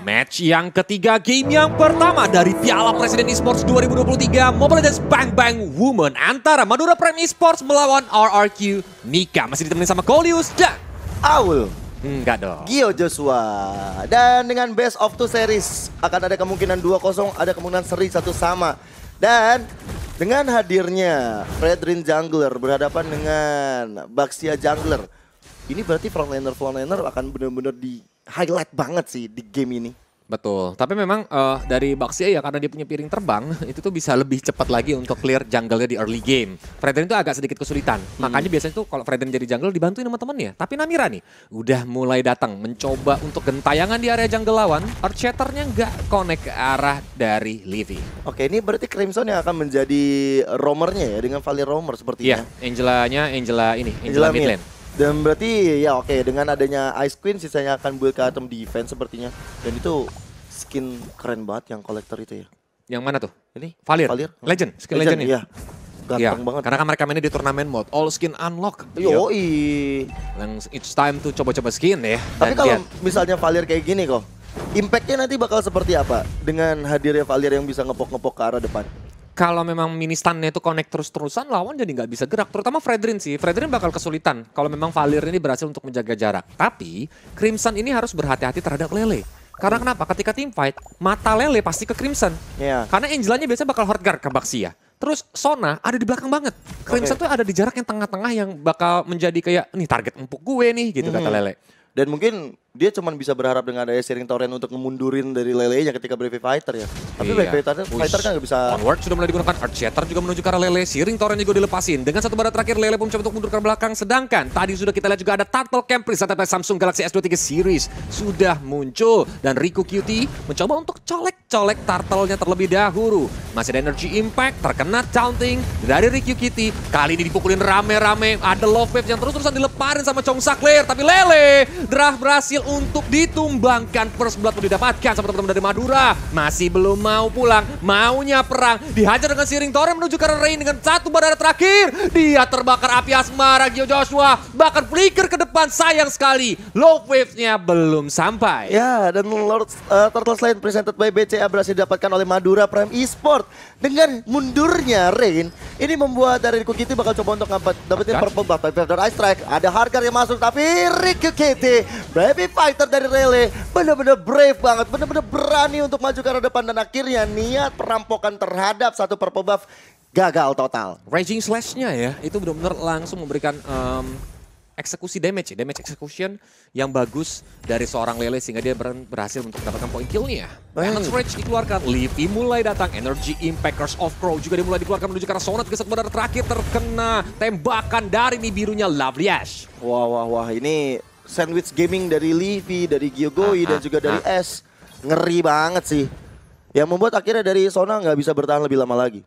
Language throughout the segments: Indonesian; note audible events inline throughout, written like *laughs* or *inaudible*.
Match yang ketiga, game yang pertama dari Piala Presiden Esports 2023 Mobile Legends Bang Bang Woman antara Madura Prime Esports melawan RRQ Nika. Masih ditemani sama Kolius dan Aul. Enggak dong. Gio Joshua. Dan dengan best of two series akan ada kemungkinan 2-0, ada kemungkinan seri satu sama. Dan dengan hadirnya Fredrin Jungler berhadapan dengan Baxia Jungler. Ini berarti frontliner frontliner akan benar-benar di highlight banget sih di game ini. Betul. Tapi memang uh, dari Baxia ya, ya karena dia punya piring terbang *laughs* itu tuh bisa lebih cepat lagi untuk clear jungle-nya di early game. Freden itu agak sedikit kesulitan. Hmm. Makanya biasanya tuh kalau Freden jadi jungle dibantuin sama temennya. Tapi Namira nih udah mulai datang mencoba untuk gentayangan di area jungle lawan. Earth nya nggak connect ke arah dari Livy. Oke ini berarti Crimson yang akan menjadi romernya ya dengan Valley Romer sepertinya. Iya Angelanya Angela ini Angela, Angela Midland. Mid. Dan berarti ya oke okay, dengan adanya Ice Queen sisanya akan build ke item defense sepertinya. Dan itu skin keren banget yang kolektor itu ya. Yang mana tuh? Ini Valir. Valir. Legend, skin legend, legend ya. Iya. Ganteng ya, banget. Karena kan mereka mainnya di turnamen mode, all skin unlock. Yoi. Yang iya. it's time tuh coba-coba skin ya. Tapi kalau misalnya Valir kayak gini kok, impactnya nanti bakal seperti apa dengan hadirnya Valir yang bisa ngepok-ngepok ke arah depan? kalau memang mini stunnya itu connect terus-terusan lawan jadi nggak bisa gerak terutama Fredrin sih Fredrin bakal kesulitan kalau memang Valir ini berhasil untuk menjaga jarak tapi Crimson ini harus berhati-hati terhadap Lele karena kenapa ketika tim fight mata Lele pasti ke Crimson yeah. karena Angelanya biasanya bakal hard guard ke Baxia Terus Sona ada di belakang banget. Crimson okay. tuh ada di jarak yang tengah-tengah yang bakal menjadi kayak nih target empuk gue nih gitu hmm. kata mm-hmm. Lele. Dan mungkin dia cuma bisa berharap dengan ada sharing Torrent untuk memundurin dari Lele lelenya ketika Brave Fighter ya. Tapi iya. Brave Fighter, Fighter kan nggak bisa... Onward sudah mulai digunakan, Art Shatter juga menuju ke arah lele, Sharing Torrent juga dilepasin. Dengan satu barat terakhir, lele pun mencoba untuk mundur ke belakang. Sedangkan tadi sudah kita lihat juga ada Turtle Campris atau Samsung Galaxy S23 Series sudah muncul. Dan Riku QT mencoba untuk colek-colek Turtle-nya terlebih dahulu. Masih ada Energy Impact, terkena Counting dari Riku QT. Kali ini dipukulin rame-rame, ada Love Wave yang terus-terusan dileparin sama Chong Sakler. Tapi lele, Drah berhasil untuk ditumbangkan. First blood pun didapatkan sama teman-teman dari Madura. Masih belum mau pulang, maunya perang. Dihajar dengan siring Torre menuju ke Rain dengan satu badan terakhir. Dia terbakar api asmara Gio Joshua. Bahkan flicker ke depan, sayang sekali. Low wave-nya belum sampai. Ya, dan Lord uh, eh, Turtle Lain presented by BCA berhasil didapatkan oleh Madura Prime Esport. Dengan mundurnya Rain, ini membuat dari Riku Kitty bakal coba untuk dapetin purple buff. Ice Strike, ada harga yang masuk tapi Riku Kitty, Baby fighter dari Rele benar-benar brave banget, benar-benar berani untuk maju ke arah depan dan akhirnya niat perampokan terhadap satu purple buff gagal total. Raging Slash-nya ya, itu benar-benar langsung memberikan um, eksekusi damage, ya. damage execution yang bagus dari seorang Lele sehingga dia berhasil untuk mendapatkan poin nya ya. Balance Rage dikeluarkan, Livy mulai datang, Energy Impact, of Crow juga dimulai dikeluarkan menuju ke arah Sonat, gesek benar terakhir terkena tembakan dari nih birunya Lovely Ash. Wah, wah, wah, ini sandwich gaming dari Livi, dari Giogoi ah, dan ah, juga ah. dari S. Ngeri banget sih. Yang membuat akhirnya dari Sona nggak bisa bertahan lebih lama lagi.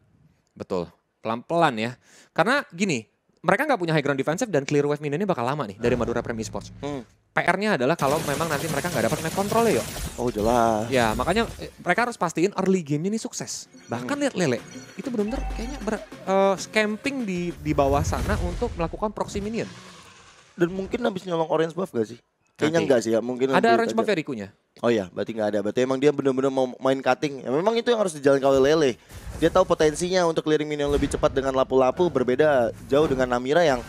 Betul. Pelan-pelan ya. Karena gini, mereka nggak punya high ground defensive dan clear wave minion ini bakal lama nih dari ah. Madura Premier Sports. Hmm. PR-nya adalah kalau memang nanti mereka nggak dapat map control ya. Oh jelas. Ya makanya eh, mereka harus pastiin early game-nya ini sukses. Bahkan hmm. lihat Lele itu benar-benar kayaknya ber, uh, eh, camping di di bawah sana untuk melakukan proxy minion. Dan mungkin habis nyolong orange buff gak sih? Kayaknya enggak sih ya, mungkin. Ada orange buff ya Rikunya? Oh iya, berarti nggak ada. Berarti emang dia benar-benar mau main cutting. Ya, memang itu yang harus dijalankan oleh Lele. Dia tahu potensinya untuk clearing minion lebih cepat dengan lapu-lapu berbeda jauh dengan Namira yang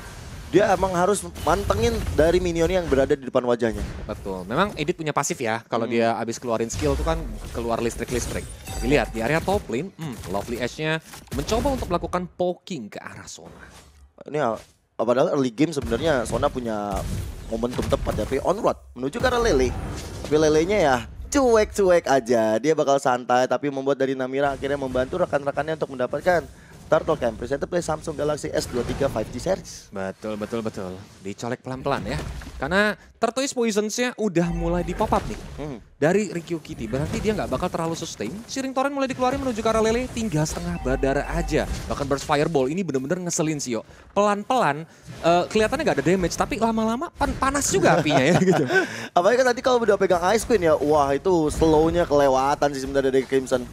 dia emang harus mantengin dari minion yang berada di depan wajahnya. Betul. Memang Edit punya pasif ya. Kalau hmm. dia habis keluarin skill tuh kan keluar listrik-listrik. Dilihat di area top lane, hmm, Lovely Edge-nya mencoba untuk melakukan poking ke arah zona. Ini ya, Eh, padahal early game sebenarnya Sona punya momentum tepat ya, tapi on road menuju ke arah Lele. Tapi Lelenya ya cuek-cuek aja. Dia bakal santai tapi membuat dari Namira akhirnya membantu rekan-rekannya untuk mendapatkan Turtle Cam presented play Samsung Galaxy S23 5G series. Betul, betul, betul. Dicolek pelan-pelan ya. Karena Turtle Poisons-nya udah mulai di-pop up nih. Hmm. Dari Rikyu Kitty, berarti dia nggak bakal terlalu sustain. Siring Torrent mulai dikeluarin menuju ke arah Lele, tinggal setengah badara aja. Bahkan Burst Fireball ini bener-bener ngeselin sih, yo. Pelan-pelan, uh, kelihatannya nggak ada damage, tapi lama-lama pan panas juga apinya ya *laughs* gitu. Apalagi kan tadi kalau udah pegang Ice Queen ya, wah itu slow-nya kelewatan sih sebenarnya dari Crimson.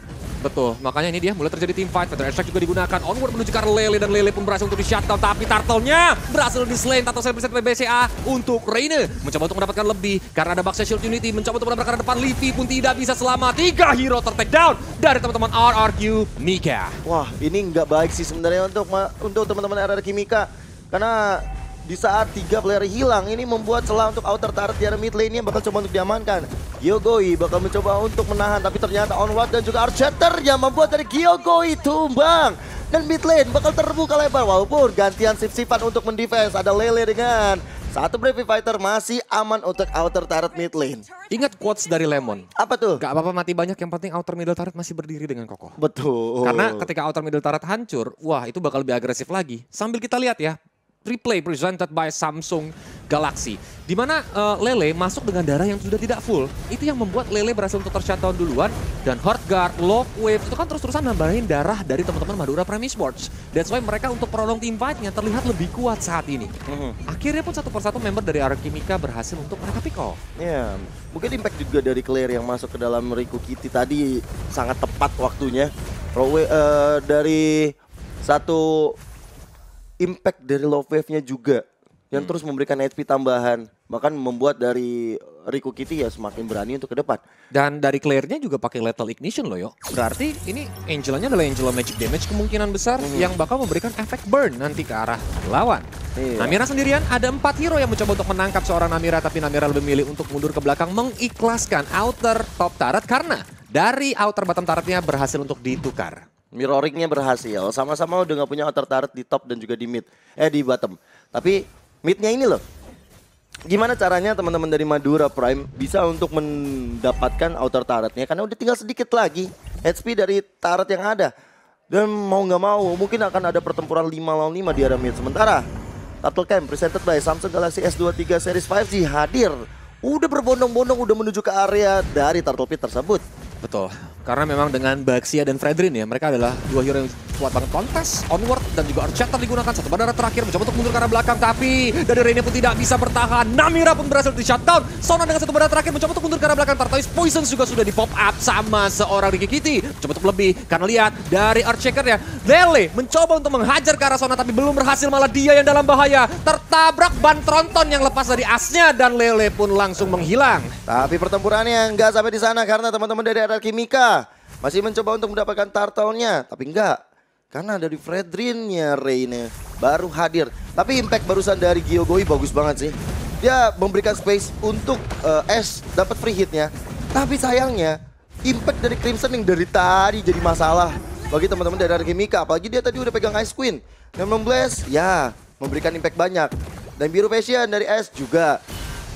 Betul, makanya ini dia mulai terjadi team fight. Veteran Extract juga digunakan. Onward menuju ke Lele dan Lele pun berhasil untuk di shutdown. Tapi turtle-nya berhasil di slain. Turtle saya berhasil BCA untuk Reine. Mencoba untuk mendapatkan lebih karena ada Baxa Shield Unity. Mencoba untuk mendapatkan depan. Livi pun tidak bisa selama. Tiga hero tertakedown dari teman-teman RRQ Mika. Wah, ini nggak baik sih sebenarnya untuk untuk teman-teman RRQ Mika. Karena di saat tiga player hilang ini membuat celah untuk outer turret di area mid lane yang bakal coba untuk diamankan. Gyogoi bakal mencoba untuk menahan tapi ternyata onward dan juga Archeter yang membuat dari Gyogoi tumbang. Dan mid lane bakal terbuka lebar walaupun gantian sip-sipan untuk mendefense ada Lele dengan satu Brave Fighter masih aman untuk outer turret mid lane. Ingat quotes dari Lemon. Apa tuh? Gak apa-apa mati banyak, yang penting outer middle turret masih berdiri dengan kokoh. Betul. Karena ketika outer middle turret hancur, wah itu bakal lebih agresif lagi. Sambil kita lihat ya, replay presented by Samsung Galaxy. Di mana uh, Lele masuk dengan darah yang sudah tidak full. Itu yang membuat Lele berhasil untuk tercatat duluan. Dan Hardguard, Lock Wave, itu kan terus-terusan nambahin darah dari teman-teman Madura Prime Sports. That's why mereka untuk prolong team fight-nya terlihat lebih kuat saat ini. Mm-hmm. Akhirnya pun satu persatu member dari Arkimika berhasil untuk mereka pick off. Iya, yeah. Mungkin impact juga dari Claire yang masuk ke dalam Riku Kitty tadi sangat tepat waktunya. Rowe, uh, dari satu impact dari low wave-nya juga yang hmm. terus memberikan HP tambahan bahkan membuat dari Riku Kitty ya semakin berani untuk ke depan dan dari Claire-nya juga pakai lethal ignition loh yo berarti ini Angela-nya adalah Angel magic damage kemungkinan besar hmm. yang bakal memberikan efek burn nanti ke arah lawan iya. Namira sendirian ada empat hero yang mencoba untuk menangkap seorang Namira tapi Namira lebih milih untuk mundur ke belakang mengikhlaskan outer top Tarot karena dari outer bottom nya berhasil untuk ditukar Mirroringnya berhasil. Sama-sama udah nggak punya outer turret di top dan juga di mid. Eh di bottom. Tapi midnya ini loh. Gimana caranya teman-teman dari Madura Prime bisa untuk mendapatkan outer turretnya? Karena udah tinggal sedikit lagi HP dari turret yang ada. Dan mau nggak mau mungkin akan ada pertempuran 5 lawan 5 di area mid. Sementara Turtle Camp presented by Samsung Galaxy S23 Series 5G hadir. Udah berbondong-bondong udah menuju ke area dari Turtle Pit tersebut. Betul. Karena memang dengan Baxia dan Fredrin ya, mereka adalah dua hero yang kuat banget kontes, onward dan juga archer digunakan. Satu bandara terakhir mencoba untuk mundur ke arah belakang tapi dari Rene pun tidak bisa bertahan. Namira pun berhasil di shutdown. Sona dengan satu bandara terakhir mencoba untuk mundur ke arah belakang. Tartoise Poison juga sudah di pop up sama seorang Ricky Kitty. Mencoba untuk lebih karena lihat dari Earth ya. Lele mencoba untuk menghajar ke arah Sona tapi belum berhasil malah dia yang dalam bahaya. Tertabrak ban tronton yang lepas dari asnya dan Lele pun langsung menghilang. Tapi pertempurannya nggak sampai di sana karena teman-teman dari RR kimika masih mencoba untuk mendapatkan turtle tapi enggak. Karena dari Fredrinnya Reine baru hadir. Tapi impact barusan dari Goi bagus banget sih. Dia memberikan space untuk uh, Ash dapat free hitnya. Tapi sayangnya impact dari Crimson yang dari tadi jadi masalah bagi teman-teman dari Alchemica. Apalagi dia tadi udah pegang Ice Queen. yang membless, ya memberikan impact banyak. Dan biru passion dari S juga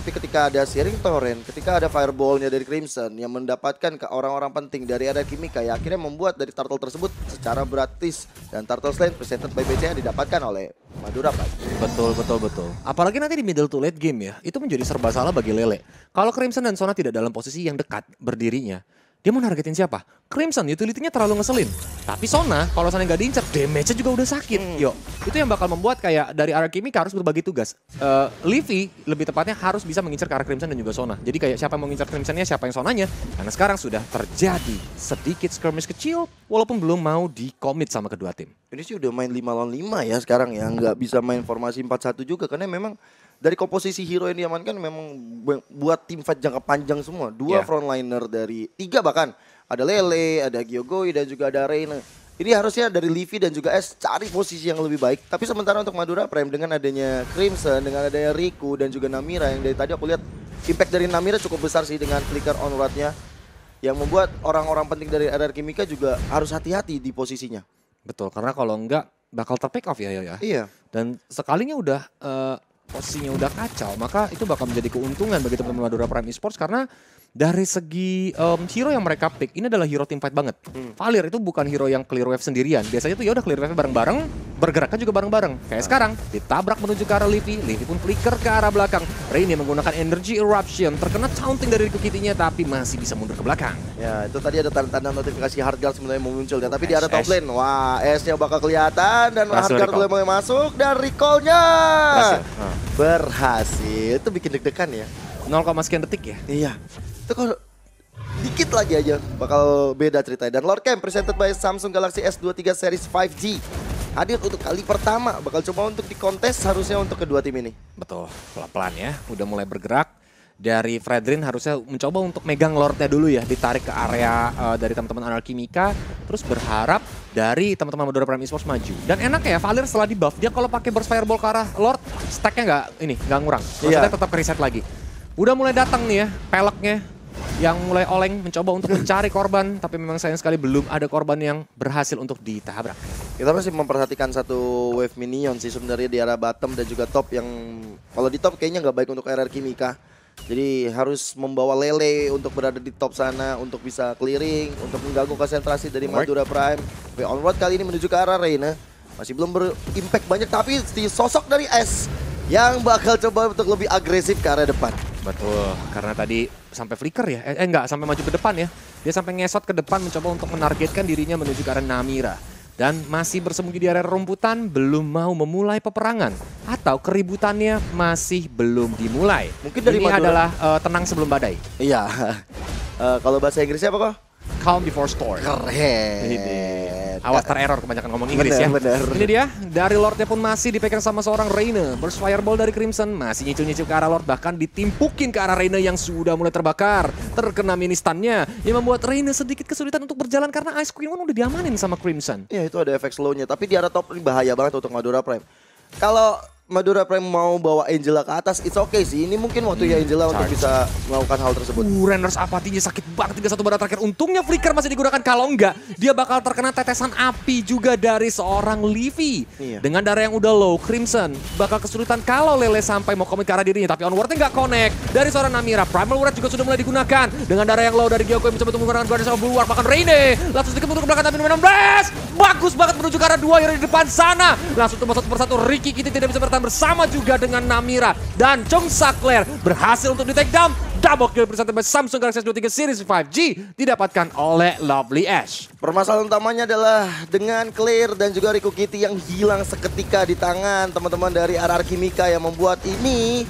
tapi ketika ada Searing Torrent, ketika ada fireballnya dari Crimson yang mendapatkan ke orang-orang penting dari ada Kimika ya akhirnya membuat dari turtle tersebut secara gratis dan turtle slate presented by BCA didapatkan oleh Madura Pak. Betul, betul, betul. Apalagi nanti di middle to late game ya, itu menjadi serba salah bagi Lele. Kalau Crimson dan Sona tidak dalam posisi yang dekat berdirinya, dia mau nargetin siapa? Crimson, utility-nya terlalu ngeselin. Tapi Sona, kalau Sona nggak diincar, damage-nya juga udah sakit. Hmm. Yo, itu yang bakal membuat kayak dari arah Kimika harus berbagi tugas. Uh, eh, Livy lebih tepatnya harus bisa mengincar ke arah Crimson dan juga Sona. Jadi kayak siapa yang mengincar nya siapa yang Sonanya. Karena sekarang sudah terjadi sedikit skirmish kecil, walaupun belum mau di commit sama kedua tim. Ini sih udah main 5 lawan 5 ya sekarang ya, nggak bisa main formasi 4-1 juga. Karena memang dari komposisi hero yang diamankan memang buat tim fight jangka panjang semua. Dua yeah. frontliner dari tiga bahkan ada Lele, ada Gyogoi dan juga ada Reina. Ini harusnya dari Livi dan juga S cari posisi yang lebih baik. Tapi sementara untuk Madura Prime dengan adanya Crimson, dengan adanya Riku dan juga Namira yang dari tadi aku lihat impact dari Namira cukup besar sih dengan flicker on nya yang membuat orang-orang penting dari RR Kimika juga harus hati-hati di posisinya. Betul, karena kalau enggak bakal terpick off ya ya. ya. Iya. Dan sekalinya udah uh, posisinya udah kacau, maka itu bakal menjadi keuntungan bagi teman-teman Madura Prime Esports karena dari segi um, hero yang mereka pick ini adalah hero tim fight banget. Hmm. Valir itu bukan hero yang clear wave sendirian. Biasanya tuh ya udah clear wave bareng-bareng, bergeraknya juga bareng-bareng. Kayak sekarang ditabrak menuju ke arah Livy, Livy pun flicker ke arah belakang. Rainy menggunakan energy eruption, terkena taunting dari Kukitinya tapi masih bisa mundur ke belakang. Ya, itu tadi ada tanda-tanda notifikasi hard Hardguard sebenarnya muncul ya. tapi di arah top lane. Wah, S-nya bakal kelihatan dan Hardguard boleh mulai masuk dan recall-nya berhasil. berhasil. Itu bikin deg-degan ya. 0, sekian detik ya? Iya. Itu kalau dikit lagi aja bakal beda ceritanya. Dan Lord Cam presented by Samsung Galaxy S23 Series 5G. Hadir untuk kali pertama, bakal coba untuk dikontes harusnya untuk kedua tim ini. Betul, pelan-pelan ya, udah mulai bergerak dari Fredrin harusnya mencoba untuk megang Lordnya dulu ya, ditarik ke area uh, dari teman-teman kimika terus berharap dari teman-teman Madura Prime Esports maju. Dan enak ya, Valir setelah di buff, dia kalau pakai burst fireball ke arah Lord, stacknya nggak ini, nggak ngurang. Iya. Maksudnya yeah. tetap reset lagi. Udah mulai datang nih ya, peleknya, yang mulai oleng mencoba untuk mencari korban tapi memang sayang sekali belum ada korban yang berhasil untuk ditabrak. Kita masih memperhatikan satu wave minion sih sebenarnya di arah bottom dan juga top yang kalau di top kayaknya nggak baik untuk RR Kimika. Jadi harus membawa Lele untuk berada di top sana untuk bisa clearing, untuk mengganggu konsentrasi dari Madura Prime. Tapi onward kali ini menuju ke arah Reina. Masih belum berimpact banyak tapi sosok dari S yang bakal coba untuk lebih agresif ke arah depan. Betul, karena tadi sampai flicker ya, eh, eh enggak, sampai maju ke depan ya. Dia sampai ngesot ke depan mencoba untuk menargetkan dirinya menuju ke arah Namira. Dan masih bersembunyi di area rumputan, belum mau memulai peperangan. Atau keributannya masih belum dimulai. Mungkin dari Ini adalah uh, tenang sebelum badai. Iya, uh, *laughs* kalau bahasa Inggrisnya apa kok? calm before storm. Keren. Awas tererror kebanyakan ngomong Inggris bener, ya. Bener. Ini dia, dari Lordnya pun masih dipegang sama seorang Reina. Burst Fireball dari Crimson, masih nyicil-nyicil ke arah Lord. Bahkan ditimpukin ke arah Reina yang sudah mulai terbakar. Terkena mini stunnya. Yang membuat Reina sedikit kesulitan untuk berjalan karena Ice Queen udah diamanin sama Crimson. Ya itu ada efek slow-nya. Tapi di arah top ini bahaya banget untuk Madura Prime. Kalau Madura Prime mau bawa Angela ke atas, it's okay sih. Ini mungkin waktunya hmm. Angela hmm, untuk bisa melakukan hal tersebut. Uh, Reners apatinya sakit banget Tiga satu pada terakhir. Untungnya Flicker masih digunakan. Kalau enggak, dia bakal terkena tetesan api juga dari seorang Livy. Iya. Dengan darah yang udah low, Crimson bakal kesulitan kalau Lele sampai mau komit ke arah dirinya. Tapi onwardnya nggak connect. Dari seorang Namira, Primal Ward juga sudah mulai digunakan. Dengan darah yang low dari Gyoko yang mencoba tumbuh menggunakan Guardians of Blue War. Bahkan Reine, langsung sedikit untuk ke belakang tapi 16. Bagus banget menuju ke arah dua yang di depan sana. Langsung tumbuh satu persatu. Ricky kita tidak bisa bertahan kesempatan bersama juga dengan Namira. Dan Chong Sakler berhasil untuk di take down. Double kill bersama Samsung Galaxy S23 Series 5G didapatkan oleh Lovely Ash. Permasalahan utamanya adalah dengan Clear dan juga Riku Kitty yang hilang seketika di tangan teman-teman dari RR Kimika yang membuat ini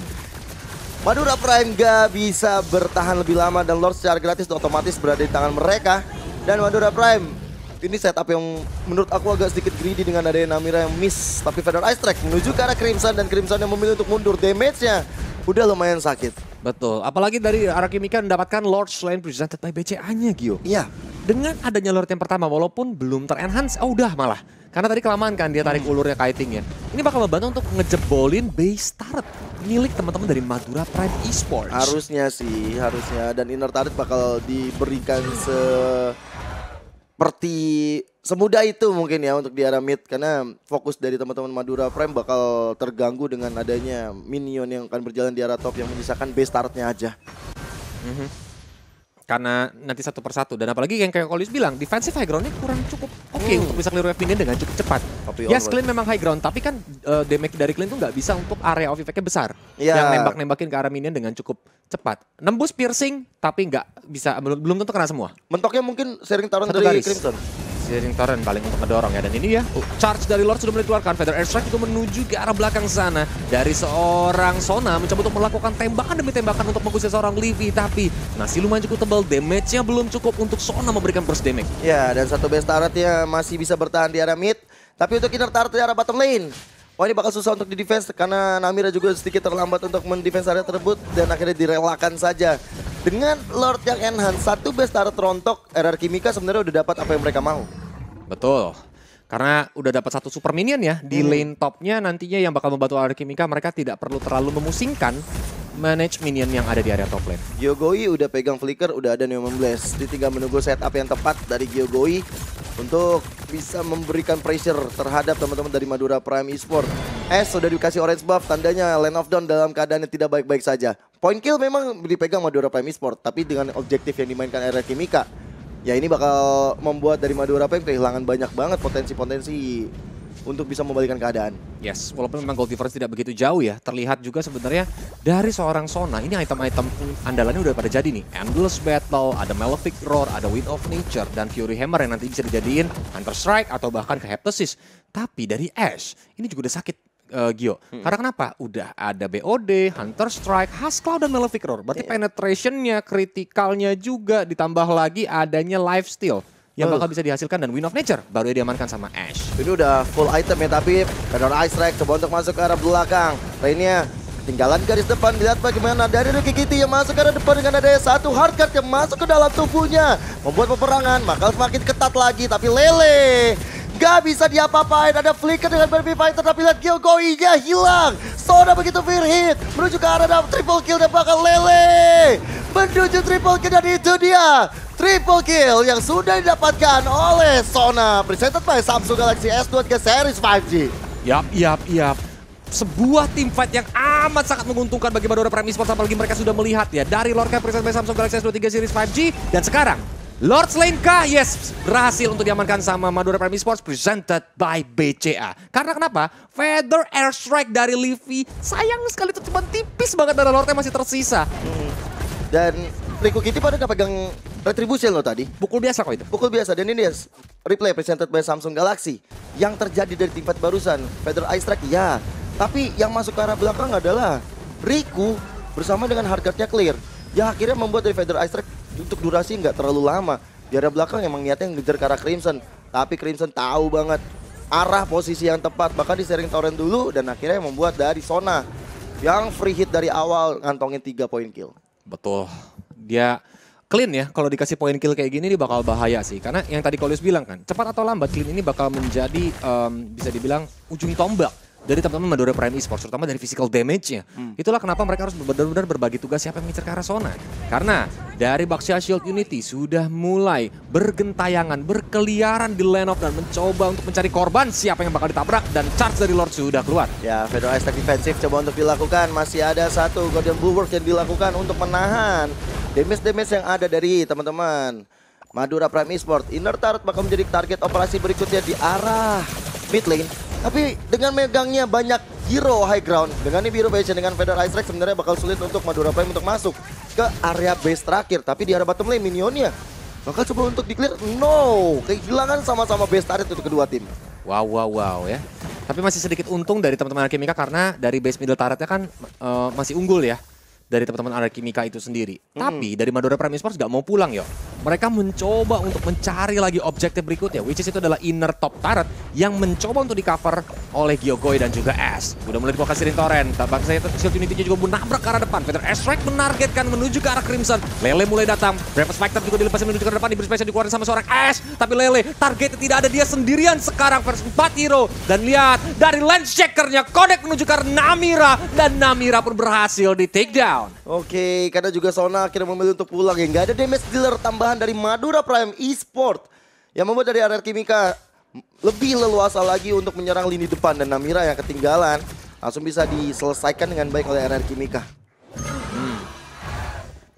Madura Prime gak bisa bertahan lebih lama dan Lord secara gratis otomatis berada di tangan mereka. Dan Madura Prime ini setup yang menurut aku agak sedikit greedy dengan adanya Namira yang miss. Tapi Feather Ice Track menuju ke arah Crimson dan Crimson yang memilih untuk mundur. Damage-nya udah lumayan sakit. Betul. Apalagi dari arah Kimika mendapatkan Lord Slain presented by BCA-nya, Gio. Iya. Dengan adanya Lord yang pertama, walaupun belum terenhance, oh udah malah. Karena tadi kelamaan kan dia tarik hmm. ulurnya kiting ya. Ini bakal membantu untuk ngejebolin base turret milik teman-teman dari Madura Prime Esports. Harusnya sih, harusnya. Dan inner turret bakal diberikan se seperti semudah itu mungkin ya untuk di Aramid karena fokus dari teman-teman Madura Prime bakal terganggu dengan adanya minion yang akan berjalan di arah top yang menyisakan base startnya aja. Mm -hmm karena nanti satu persatu dan apalagi yang kayak Kolis bilang defensive high groundnya kurang cukup oke okay hmm. untuk bisa clear wave minion dengan cukup cepat tapi yes right. memang high ground tapi kan uh, damage dari clean tuh nggak bisa untuk area of effectnya besar yeah. yang nembak-nembakin ke arah minion dengan cukup cepat nembus piercing tapi nggak bisa belum belum tentu kena semua mentoknya mungkin sering taruh dari garis. Crimson Searing Torrent paling untuk mendorong ya. Dan ini ya, uh, charge dari Lord sudah dikeluarkan. Feather Airstrike itu menuju ke arah belakang sana. Dari seorang Sona mencoba untuk melakukan tembakan demi tembakan untuk mengusir seorang Livy. Tapi masih lumayan cukup tebal, damage-nya belum cukup untuk Sona memberikan burst damage. Ya, dan satu base turret masih bisa bertahan di arah mid. Tapi untuk inner turret di arah bottom lane. Wah ini bakal susah untuk di defense karena Namira juga sedikit terlambat untuk mendefense area tersebut dan akhirnya direlakan saja. Dengan Lord yang enhance, satu base turret rontok, RR Kimika sebenarnya udah dapat apa yang mereka mau. Betul. Karena udah dapat satu super minion ya di hmm. lane topnya nantinya yang bakal membantu RR Kimika mereka tidak perlu terlalu memusingkan manage minion yang ada di area top lane. Gyogoi udah pegang flicker, udah ada Neoman Blast. Dia tinggal menunggu setup yang tepat dari Gyogoi untuk bisa memberikan pressure terhadap teman-teman dari Madura Prime Esport. S eh, sudah dikasih orange buff, tandanya land of dawn dalam keadaan yang tidak baik-baik saja. Point kill memang dipegang Madura Prime Esport, tapi dengan objektif yang dimainkan era Kimika, ya ini bakal membuat dari Madura Prime kehilangan banyak banget potensi-potensi untuk bisa membalikan keadaan. Yes, walaupun memang gold difference tidak begitu jauh ya, terlihat juga sebenarnya dari seorang Sona, ini item-item andalannya udah pada jadi nih. Endless Battle, ada Malefic Roar, ada Wind of Nature, dan Fury Hammer yang nanti bisa dijadiin Hunter Strike atau bahkan ke Heptosis. Tapi dari Ash, ini juga udah sakit uh, Gio. Hmm. Karena kenapa? Udah ada BOD, Hunter Strike, Hasclaw dan Malefic Roar. Berarti yeah. penetrationnya, kritikalnya juga ditambah lagi adanya lifesteal yang bakal bisa dihasilkan dan Win of Nature baru diamankan sama Ash. Ini udah full item ya tapi Pedon Ice Strike coba untuk masuk ke arah belakang. Lainnya tinggalan garis depan lihat bagaimana dari Ricky Kitty yang masuk ke arah depan dengan ada satu hard card yang masuk ke dalam tubuhnya membuat peperangan maka semakin ketat lagi tapi Lele Gak bisa diapa-apain. Ada flicker dengan Baby Fighter tapi lihat kill koinnya hilang. Sona begitu fear hit. Menuju ke arah triple kill dan bakal lele. Menuju triple kill dan itu dia. Triple kill yang sudah didapatkan oleh Sona. Presented by Samsung Galaxy S23 Series 5G. Yap, yap, yap sebuah tim fight yang amat sangat menguntungkan bagi Madura Prime Esports apalagi mereka sudah melihat ya dari Lord Cap Samsung Galaxy S23 Series 5G dan sekarang Lords Lane kah? yes, berhasil untuk diamankan sama Madura Prime Sports presented by BCA. Karena kenapa? Feather Airstrike dari Livy, sayang sekali itu cuma tipis banget dan Lordnya masih tersisa. Hmm. Dan Riku Kitty pada nggak pegang retribusi lo tadi. Pukul biasa kok itu. Pukul biasa, dan ini ya replay presented by Samsung Galaxy. Yang terjadi dari tempat barusan, Feather Airstrike, ya. Tapi yang masuk ke arah belakang adalah Riku bersama dengan harganya clear. Yang akhirnya membuat dari Feather Airstrike untuk durasi nggak terlalu lama. Di area belakang emang niatnya ngejar ke arah Crimson. Tapi Crimson tahu banget arah posisi yang tepat. Bahkan di sharing torrent dulu dan akhirnya membuat dari Sona. Yang free hit dari awal ngantongin tiga poin kill. Betul. Dia clean ya. Kalau dikasih poin kill kayak gini dia bakal bahaya sih. Karena yang tadi Kolius bilang kan, cepat atau lambat clean ini bakal menjadi um, bisa dibilang ujung tombak dari teman-teman Madura Prime Esports, terutama dari physical damage-nya. Hmm. Itulah kenapa mereka harus benar-benar berbagi tugas siapa yang mengincar ke arah zona. Karena dari Baxia Shield Unity sudah mulai bergentayangan, berkeliaran di lane off dan mencoba untuk mencari korban siapa yang bakal ditabrak dan charge dari Lord sudah keluar. Ya, Fedora Ice defensif coba untuk dilakukan. Masih ada satu Golden Bulwark yang dilakukan untuk menahan damage-damage yang ada dari teman-teman. Madura Prime Esports, Inner Turret bakal menjadi target operasi berikutnya di arah mid lane. Tapi dengan megangnya banyak hero high ground, dengan ini biru Bayesian dengan Feather Ice Strike sebenarnya bakal sulit untuk Madura Prime untuk masuk ke area base terakhir. Tapi di area bottom lane minionnya bakal coba untuk di clear. No, kehilangan sama-sama base target untuk kedua tim. Wow, wow, wow ya. Tapi masih sedikit untung dari teman-teman Alchemica karena dari base middle turretnya kan uh, masih unggul ya dari teman-teman Arkimika itu sendiri. Mm Tapi dari Madura Prime Esports gak mau pulang yo. Mereka mencoba untuk mencari lagi objektif berikutnya, which is itu adalah inner top turret yang mencoba untuk di cover oleh Gyogoi dan juga S. Udah mulai dibawa dikasihin torrent, tabang saya shield unitnya juga menabrak ke arah depan. Peter Strike menargetkan menuju ke arah Crimson. Lele mulai datang, Bravest Spectre juga dilepasin menuju ke arah depan, diberi special dikeluarin sama seorang S. Tapi Lele targetnya tidak ada, dia sendirian sekarang versus 4 hero. Dan lihat, dari lens checkernya, connect menuju ke arah Namira. Dan Namira pun berhasil di takedown down. Oke, okay, karena juga Sona akhirnya memilih untuk pulang ya. Gak ada damage dealer tambahan dari Madura Prime Esport. Yang membuat dari RR Kimika lebih leluasa lagi untuk menyerang lini depan. Dan Namira yang ketinggalan langsung bisa diselesaikan dengan baik oleh RR Kimika. Hmm.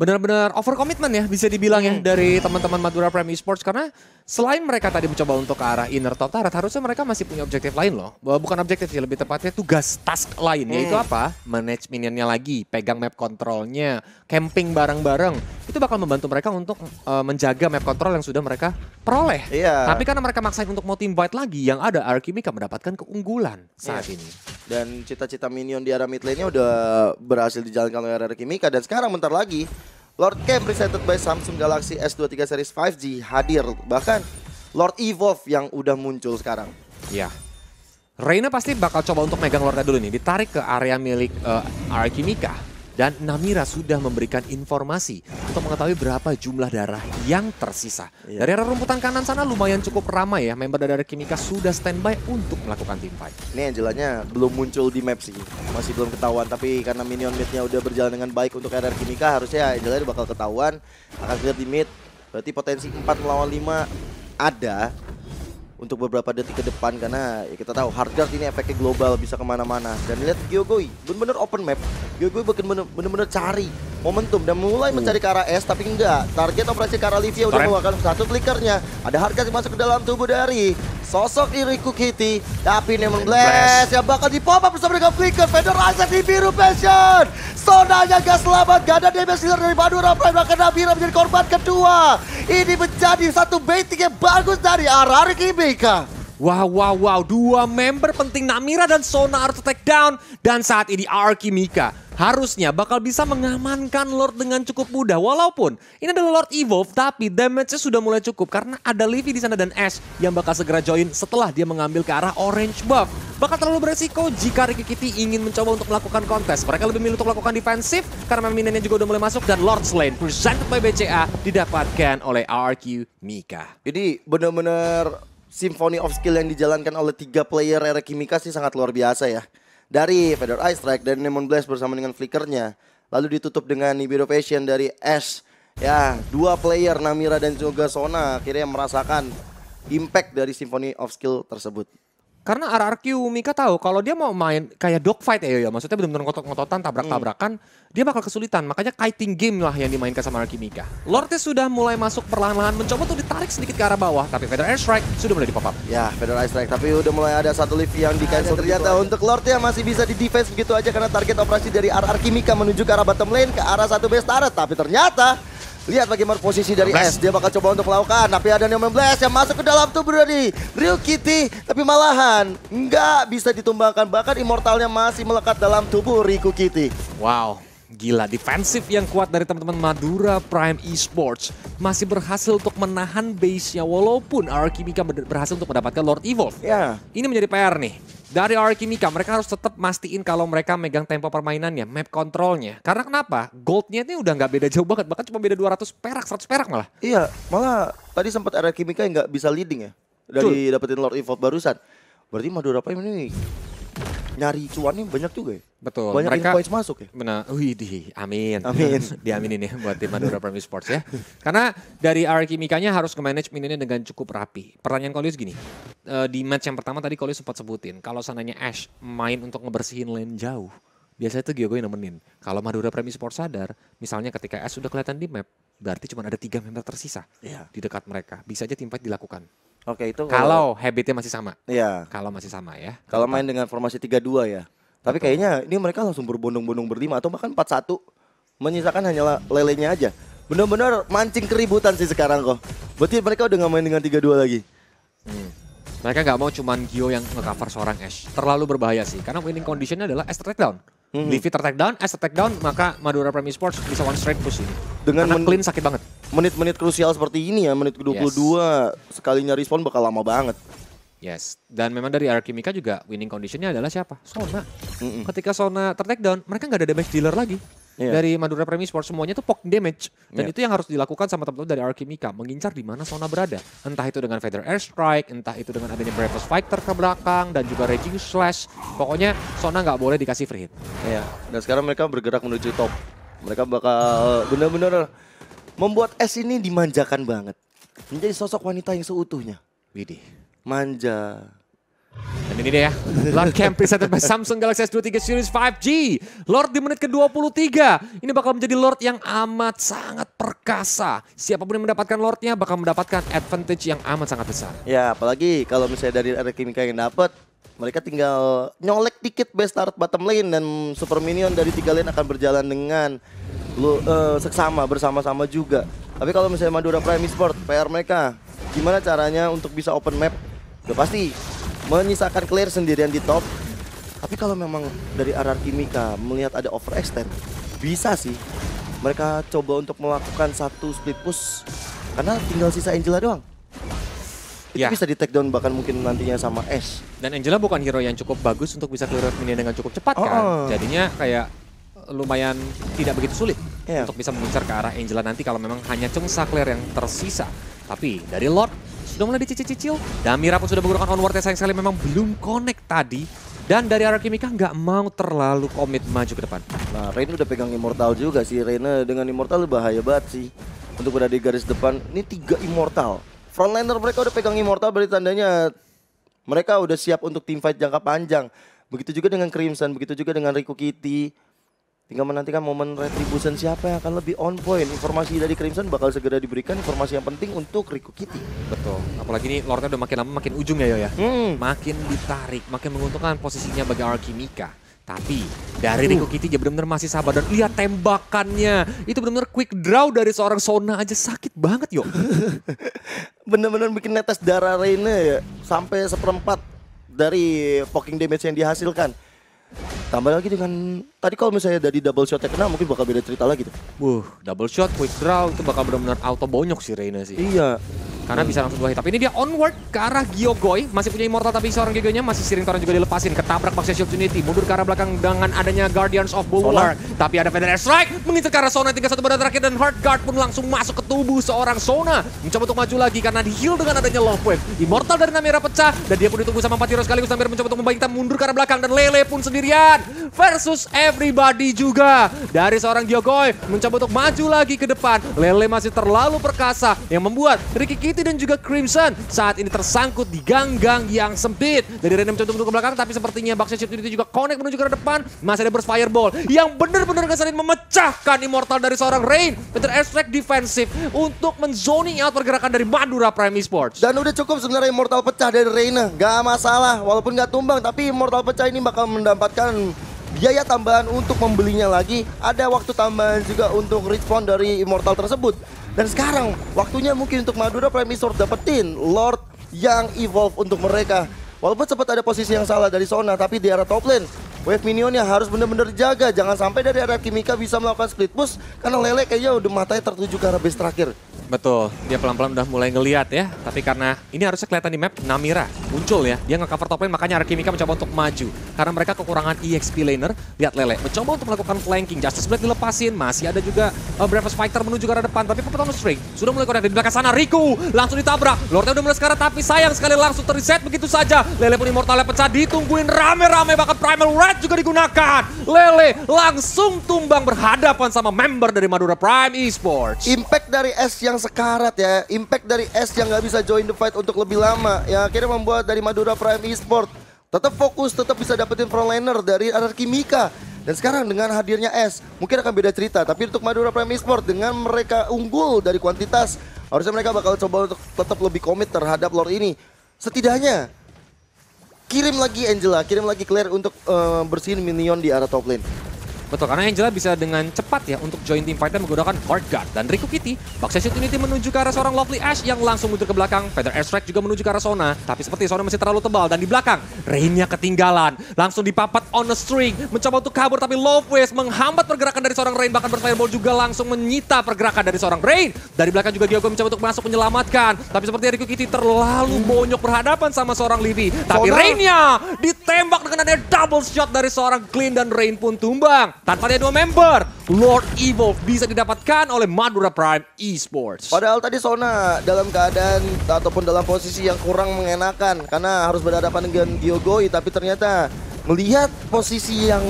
benar benar over commitment ya bisa dibilang ya hmm. dari teman-teman Madura Prime Esports karena selain mereka tadi mencoba untuk ke arah inner top turret, harusnya mereka masih punya objektif lain loh. Bukan objektif sih, lebih tepatnya tugas task lain. Hmm. Yaitu apa? Manage minionnya lagi, pegang map kontrolnya, camping bareng-bareng. Itu bakal membantu mereka untuk uh, menjaga map kontrol yang sudah mereka peroleh. Iya. Tapi karena mereka maksain untuk mau team lagi, yang ada Arkimika mendapatkan keunggulan saat iya. ini. Dan cita-cita minion di arah mid lane-nya udah berhasil dijalankan oleh Arkimika. Dan sekarang bentar lagi Lord Cam presented by Samsung Galaxy S23 Series 5G hadir. Bahkan Lord Evolve yang udah muncul sekarang. Iya. Reina pasti bakal coba untuk megang Lordnya dulu nih. Ditarik ke area milik uh, eh, Arkimika dan Namira sudah memberikan informasi untuk mengetahui berapa jumlah darah yang tersisa. Iya. Dari arah rumputan kanan sana lumayan cukup ramai ya. Member dari Kimika sudah standby untuk melakukan team fight. Ini Angelanya belum muncul di map sih. Masih belum ketahuan. Tapi karena minion midnya udah berjalan dengan baik untuk RR Kimika harusnya Angelanya bakal ketahuan. Akan clear di mid. Berarti potensi 4 melawan 5 ada untuk beberapa detik ke depan karena ya kita tahu guard ini efeknya global bisa kemana-mana dan lihat Goy bener-bener open map Gyogoi bener-bener cari momentum dan mulai mencari ke S tapi enggak. Target operasi ke arah Livia udah mengeluarkan satu flickernya. Ada harga yang masuk ke dalam tubuh dari sosok Iriku Kitty tapi ini Blast yang bakal dipop up bersama dengan Flicker Fedor di biru passion Sonanya gak selamat gak ada damage dealer dari Madura Prime akan Nabira menjadi korban kedua ini menjadi satu baiting yang bagus dari arah Arki Wow, wow, wow. Dua member penting Namira dan Sona harus take down. Dan saat ini Arkimika harusnya bakal bisa mengamankan Lord dengan cukup mudah. Walaupun ini adalah Lord Evolve tapi damage-nya sudah mulai cukup. Karena ada Livy di sana dan Ash yang bakal segera join setelah dia mengambil ke arah orange buff. Bakal terlalu beresiko jika Ricky Kitty ingin mencoba untuk melakukan kontes. Mereka lebih milih untuk melakukan defensif karena minionnya juga udah mulai masuk. Dan Lord slain presented by BCA didapatkan oleh RQ Mika. Jadi bener-bener symphony of skill yang dijalankan oleh tiga player era Kimika sih sangat luar biasa ya. Dari Feather Ice Strike dan Demon Blast bersama dengan flickernya. Lalu ditutup dengan Nibiru Passion dari S Ya, dua player Namira dan juga Sona akhirnya merasakan impact dari Symphony of Skill tersebut. Karena RRQ Mika tahu kalau dia mau main kayak dogfight ya, ya maksudnya benar-benar ngotot-ngototan, tabrak-tabrakan, hmm. dia bakal kesulitan. Makanya kiting game lah yang dimainkan sama RRQ Mika. Lordnya sudah mulai masuk perlahan-lahan mencoba tuh ditarik sedikit ke arah bawah, tapi Feather Airstrike sudah mulai dipop up. Ya, Feather Airstrike, tapi udah mulai ada satu lift yang di cancel Ah, ternyata untuk Lordnya masih bisa di defense begitu aja karena target operasi dari RRQ Mika menuju ke arah bottom lane, ke arah satu base turret, tapi ternyata Lihat bagaimana posisi dari S. Dia bakal coba untuk melakukan. Tapi ada yang Blast yang masuk ke dalam tubuh dari Real Kitty. Tapi malahan nggak bisa ditumbangkan. Bahkan immortalnya masih melekat dalam tubuh Riku Kitty. Wow. Gila, defensif yang kuat dari teman-teman Madura Prime Esports masih berhasil untuk menahan base-nya walaupun Arkimika berhasil untuk mendapatkan Lord Evolve. Ya. Yeah. Ini menjadi PR nih dari kimia mereka harus tetap mastiin kalau mereka megang tempo permainannya, map kontrolnya. Karena kenapa? Goldnya ini udah nggak beda jauh banget, bahkan cuma beda 200 perak, 100 perak malah. Iya, malah tadi sempat Alchemica yang nggak bisa leading ya dari dapetin Lord Evolve barusan. Berarti Madura Prime ini nyari cuannya banyak juga ya. Betul. Banyak mereka, invoice masuk ya. Benar. Wih, di, amin. Amin. *laughs* Diaminin ya buat tim Madura Premier Sports ya. Karena dari Arkimikanya harus ke manajemen ini dengan cukup rapi. Pertanyaan Kolius gini. Uh, di match yang pertama tadi Kolius sempat sebutin. Kalau sananya Ash main untuk ngebersihin lane jauh. Biasanya tuh gue yang nemenin. Kalau Madura Premier Sports sadar. Misalnya ketika Ash sudah kelihatan di map. Berarti cuma ada tiga member tersisa. Yeah. Di dekat mereka. Bisa aja tim dilakukan Oke, itu kalau, kalau habitnya masih sama. Iya. Kalau masih sama ya. Kalau main dengan formasi tiga dua ya. Tapi Betul. kayaknya ini mereka langsung berbondong-bondong berlima atau bahkan empat satu. menyisakan hanyalah lelenya aja. Benar-benar mancing keributan sih sekarang kok. Berarti mereka udah nggak main dengan tiga dua lagi. Hmm. Mereka nggak mau cuman Gio yang ngecover seorang Ash. Terlalu berbahaya sih. Karena winning conditionnya adalah Ash down. Hmm. Livi tertack down, Ash down, maka Madura Premier Sports bisa one straight push ini. Dengan Karena clean sakit banget menit-menit krusial seperti ini ya, menit ke-22 yes. sekalinya respon bakal lama banget. Yes, dan memang dari Arkimika juga winning conditionnya adalah siapa? Sona. Mm -mm. Ketika Sona tertake down, mereka nggak ada damage dealer lagi. Yeah. Dari Madura Premier Sport semuanya tuh poke damage. Dan yeah. itu yang harus dilakukan sama teman-teman dari Arkimika. Mengincar di mana Sona berada. Entah itu dengan Feather Airstrike, entah itu dengan adanya Breakfast Fighter ke belakang, dan juga Raging Slash. Pokoknya Sona nggak boleh dikasih free hit. Iya, yeah. dan sekarang mereka bergerak menuju top. Mereka bakal benar-benar Membuat S ini dimanjakan banget. Menjadi sosok wanita yang seutuhnya. Widih. Manja. Dan ini dia ya, Lord Camp presented by Samsung Galaxy S23 Series 5G. Lord di menit ke-23, ini bakal menjadi Lord yang amat sangat perkasa. Siapapun yang mendapatkan Lordnya bakal mendapatkan advantage yang amat sangat besar. Ya, apalagi kalau misalnya dari ada Kimika yang dapat, mereka tinggal nyolek dikit base start bottom lane dan Super Minion dari tiga lane akan berjalan dengan lu, uh, seksama bersama-sama juga. Tapi kalau misalnya Madura Prime Sport, PR mereka gimana caranya untuk bisa open map? Udah pasti menyisakan clear sendirian di top. Tapi kalau memang dari arah Kimika melihat ada overextend, bisa sih mereka coba untuk melakukan satu split push karena tinggal sisa Angela doang itu ya. bisa di take down bahkan mungkin nantinya sama S. Dan Angela bukan hero yang cukup bagus untuk bisa clear minion dengan cukup cepat kan? oh. kan. Jadinya kayak lumayan tidak begitu sulit yeah. untuk bisa mengincar ke arah Angela nanti kalau memang hanya Cheng Sakler yang tersisa. Tapi dari Lord sudah mulai dicicil-cicil. Damira pun sudah menggunakan yang sayang sekali memang belum connect tadi. Dan dari arah Kimika nggak mau terlalu komit maju ke depan. Nah, Reina udah pegang Immortal juga sih. Reina dengan Immortal bahaya banget sih. Untuk berada di garis depan, ini tiga Immortal frontliner mereka udah pegang Immortal berarti tandanya mereka udah siap untuk team fight jangka panjang. Begitu juga dengan Crimson, begitu juga dengan Riku Kitty. Tinggal menantikan momen retribution siapa yang akan lebih on point. Informasi dari Crimson bakal segera diberikan informasi yang penting untuk Riku Kitty. Betul. Apalagi ini Lordnya udah makin lama makin ujung ya ya. Hmm. Makin ditarik, makin menguntungkan posisinya bagi arkimika. Tapi dari Riku hmm. Kitty dia benar-benar masih sabar dan lihat tembakannya. Itu benar-benar quick draw dari seorang Sona aja sakit banget yo. *laughs* benar-benar bikin netes darah Reina ya sampai seperempat dari poking damage yang dihasilkan. Tambah lagi dengan tadi kalau misalnya dari double shot kena mungkin bakal beda cerita lagi tuh. Wuh, double shot quick draw itu bakal benar-benar auto bonyok si Reina sih. Iya. Karena bisa langsung dua hit. Tapi ini dia onward ke arah Giyogoy. Masih punya Immortal tapi seorang Giyogoynya masih siring Torrent juga dilepasin. Ketabrak Maxia Unity. Mundur ke arah belakang dengan adanya Guardians of Bulwark. Tapi ada Feather Strike. Mengincar ke arah Sona tinggal satu badan terakhir. Dan Heart Guard pun langsung masuk ke tubuh seorang Sona. Mencoba untuk maju lagi karena di heal dengan adanya Love Wave. Immortal dari Namira pecah. Dan dia pun ditunggu sama Patiro sekaligus. Namira mencoba untuk membaikkan mundur ke arah belakang. Dan Lele pun sendirian. Versus everybody juga. Dari seorang Giyogoy. mencoba untuk maju lagi ke depan. Lele masih terlalu perkasa. Yang membuat Ricky Kitty dan juga Crimson saat ini tersangkut di gang-gang yang sempit. Dari random untuk ke belakang tapi sepertinya Baksa Shift itu juga connect menuju ke depan. Masih ada burst fireball yang benar-benar ngeselin memecahkan Immortal dari seorang Rain. Peter Extract defensif untuk menzoning out pergerakan dari Madura Prime Esports. Dan udah cukup sebenarnya Immortal pecah dari Rain. Gak masalah walaupun gak tumbang tapi Immortal pecah ini bakal mendapatkan biaya tambahan untuk membelinya lagi. Ada waktu tambahan juga untuk respon dari Immortal tersebut. Dan sekarang waktunya mungkin untuk Madura Prime Sword dapetin Lord yang evolve untuk mereka. Walaupun sempat ada posisi yang salah dari Sona, tapi di arah top lane Wave minion yang harus benar-benar jaga. Jangan sampai dari area Kimika bisa melakukan split push. Karena Lele kayaknya udah matanya tertuju ke arah base terakhir. Betul. Dia pelan-pelan udah mulai ngeliat ya. Tapi karena ini harusnya kelihatan di map, Namira muncul ya. Dia nge-cover top lane, makanya arah Kimika mencoba untuk maju. Karena mereka kekurangan EXP laner. Lihat Lele, mencoba untuk melakukan flanking. Justice Blade dilepasin. Masih ada juga uh, Breakfast Fighter menuju ke arah depan. Tapi Pepetome String sudah mulai konek di belakang sana. Riku langsung ditabrak. Lordnya udah mulai sekarang, tapi sayang sekali langsung terreset begitu saja. Lele pun Immortalnya pecah, ditungguin rame-rame bahkan Primal Red juga digunakan. Lele langsung tumbang berhadapan sama member dari Madura Prime Esports. Impact dari S yang sekarat ya. Impact dari S yang nggak bisa join the fight untuk lebih lama. Ya akhirnya membuat dari Madura Prime Esports. Tetap fokus, tetap bisa dapetin frontliner dari Anarchy Mika. Dan sekarang dengan hadirnya S, mungkin akan beda cerita. Tapi untuk Madura Prime Esports, dengan mereka unggul dari kuantitas, harusnya mereka bakal coba untuk tetap lebih komit terhadap lore ini. Setidaknya Kirim lagi Angela, kirim lagi Claire untuk uh, bersihin minion di arah top lane. Betul, karena Angela bisa dengan cepat ya untuk join team fighter menggunakan Hard Guard. Dan Riku Kitty, Baksa Shoot Unity menuju ke arah seorang Lovely Ash yang langsung mundur ke belakang. Feather Airstrike juga menuju ke arah Sona. Tapi seperti Sona masih terlalu tebal dan di belakang, Rainnya ketinggalan. Langsung dipapat on a string, mencoba untuk kabur tapi love Loveways menghambat pergerakan dari seorang Rain. Bahkan berfireball juga langsung menyita pergerakan dari seorang Rain. Dari belakang juga Diogo mencoba untuk masuk menyelamatkan. Tapi seperti Riku Kitty terlalu bonyok berhadapan sama seorang Livy. Tapi Rainnya ditembak dengan adanya double shot dari seorang Clean dan Rain pun tumbang tanpa ada dua member, Lord Evil bisa didapatkan oleh Madura Prime Esports. Padahal tadi Sona dalam keadaan ataupun dalam posisi yang kurang mengenakan karena harus berhadapan dengan Gyogoi tapi ternyata melihat posisi yang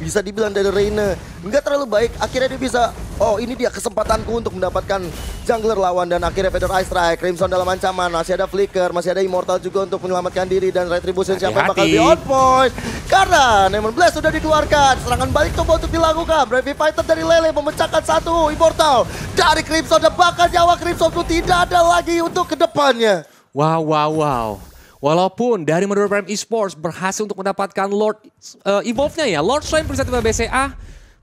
bisa dibilang dari Reina nggak terlalu baik akhirnya dia bisa oh ini dia kesempatanku untuk mendapatkan jungler lawan dan akhirnya Vader Ice Strike Crimson dalam ancaman masih ada Flicker masih ada Immortal juga untuk menyelamatkan diri dan Retribution siapa yang bakal di on point karena Neymar Blast sudah dikeluarkan serangan balik coba untuk dilakukan Brave Fighter dari Lele memecahkan satu Immortal dari Crimson dan bahkan nyawa Crimson itu tidak ada lagi untuk kedepannya wow wow wow Walaupun dari Madura Prime Esports berhasil untuk mendapatkan Lord uh, Evolve-nya ya, Lord Shine Prisatwa BCA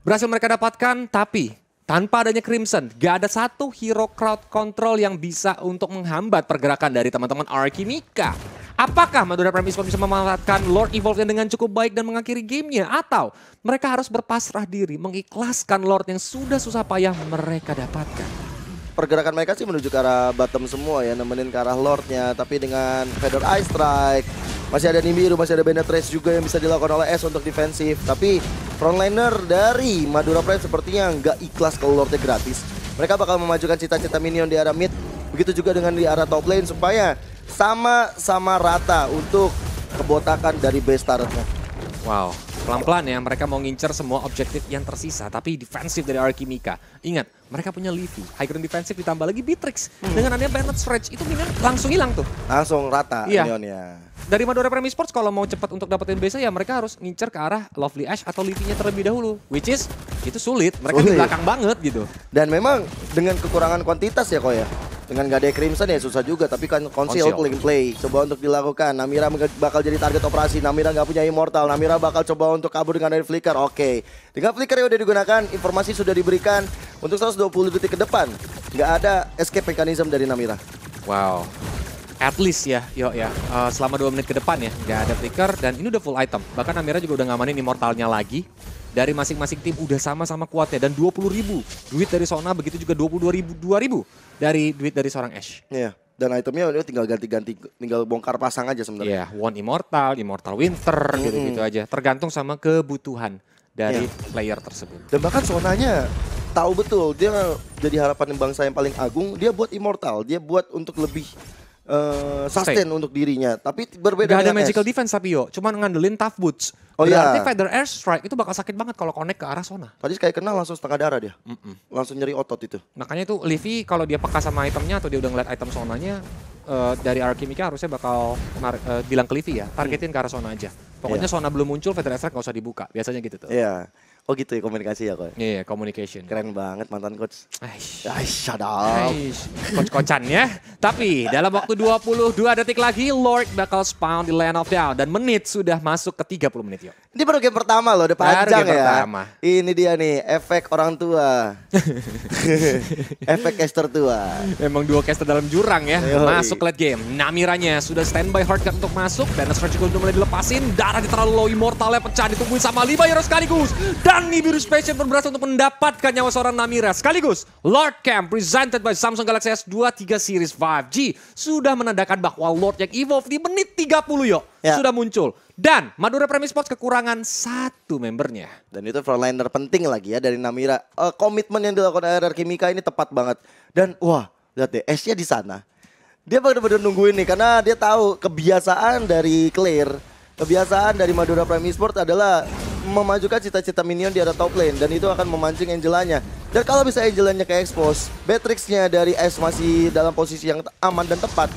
berhasil mereka dapatkan, tapi tanpa adanya Crimson, gak ada satu hero crowd control yang bisa untuk menghambat pergerakan dari teman-teman Archimica. Apakah Madura Prime Esports bisa memanfaatkan Lord Evolve-nya dengan cukup baik dan mengakhiri gamenya? Atau mereka harus berpasrah diri, mengikhlaskan Lord yang sudah susah payah mereka dapatkan? pergerakan mereka sih menuju ke arah bottom semua ya, nemenin ke arah Lordnya. Tapi dengan Fedor Eye Strike, masih ada nimiru masih ada Benetrace juga yang bisa dilakukan oleh S untuk defensif. Tapi frontliner dari Madura Pride sepertinya nggak ikhlas kalau Lordnya gratis. Mereka bakal memajukan cita-cita minion di arah mid, begitu juga dengan di arah top lane supaya sama-sama rata untuk kebotakan dari base turretnya. Wow, pelan-pelan ya mereka mau ngincer semua objektif yang tersisa tapi defensif dari Arkimika. Ingat, mereka punya Livy. High ground defensive ditambah lagi Beatrix. Hmm. Dengan adanya Bennett Stretch itu minion langsung hilang tuh. Langsung rata iya. minionnya dari Madura Premier Sports kalau mau cepat untuk dapetin base ya mereka harus ngincer ke arah Lovely Ash atau Livinya terlebih dahulu. Which is itu sulit, mereka sulit. di belakang banget gitu. Dan memang dengan kekurangan kuantitas ya kok ya. Dengan gak ada Crimson ya susah juga, tapi kan conceal, conceal. play. Coba untuk dilakukan, Namira bakal jadi target operasi, Namira gak punya immortal, Namira bakal coba untuk kabur dengan air flicker, oke. Okay. Dengan flicker yang udah digunakan, informasi sudah diberikan untuk 120 detik ke depan. Nggak ada escape mechanism dari Namira. Wow, at least ya, yo ya, uh, selama 2 menit ke depan ya, nggak ada flicker dan ini udah full item. Bahkan Amira juga udah ngamanin immortalnya lagi. Dari masing-masing tim udah sama-sama kuatnya dan 20.000 ribu duit dari Sona begitu juga 22 ribu, 2 ribu dari duit dari seorang Ash. Iya. Yeah. Dan itemnya udah tinggal ganti-ganti, tinggal bongkar pasang aja sebenarnya. Iya, yeah, one immortal, immortal winter, gitu-gitu mm aja. Tergantung sama kebutuhan dari yeah. player tersebut. Dan bahkan Sonanya tahu betul dia jadi harapan bangsa yang paling agung. Dia buat immortal, dia buat untuk lebih uh, sustain Stay. untuk dirinya. Tapi berbeda Gak ada magical defense tapi yo, cuman ngandelin tough boots. Oh iya. Berarti iya. feather air strike itu bakal sakit banget kalau connect ke arah zona. Tadi kayak kenal langsung setengah darah dia. Mm -mm. Langsung nyeri otot itu. Makanya itu Livy kalau dia peka sama itemnya atau dia udah ngeliat item sonanya uh, dari Arkimika harusnya bakal uh, bilang ke Livy ya, targetin hmm. ke arah zona aja. Pokoknya yeah. zona belum muncul, feather air strike gak usah dibuka. Biasanya gitu tuh. Iya. Yeah. Oh gitu ya komunikasi ya kok. Ya? Iya, yeah, communication. Keren banget mantan coach. Aish. Aish, shut up. Coach-coachan ya. Tapi dalam waktu 22 detik lagi Lord bakal spawn di Land of Down dan menit sudah masuk ke 30 menit yuk. Ini baru game pertama loh, udah panjang ya. Pertama. Ini dia nih efek orang tua. *laughs* efek caster tua. Memang dua caster dalam jurang ya. Yoi. Masuk late game. Namiranya sudah standby hard hardcard untuk masuk dan Surgical udah mulai dilepasin. Darah di terlalu low immortalnya pecah ditungguin sama lima heroes sekaligus berani biru spesial berberas untuk mendapatkan nyawa seorang Namira. Sekaligus, Lord Camp presented by Samsung Galaxy S23 Series 5G sudah menandakan bahwa Lord yang evolve di menit 30 yuk yeah. sudah muncul. Dan Madura Premier Sports kekurangan satu membernya. Dan itu frontliner penting lagi ya dari Namira. Uh, komitmen yang dilakukan RR Kimika ini tepat banget. Dan wah, lihat deh, S-nya di sana. Dia benar-benar nungguin nih karena dia tahu kebiasaan dari Clear, kebiasaan dari Madura Prime Sport adalah memajukan cita-cita minion di arah top lane dan itu akan memancing Angelanya. Dan kalau bisa Angelanya ke expose, Batrixnya dari S masih dalam posisi yang aman dan tepat,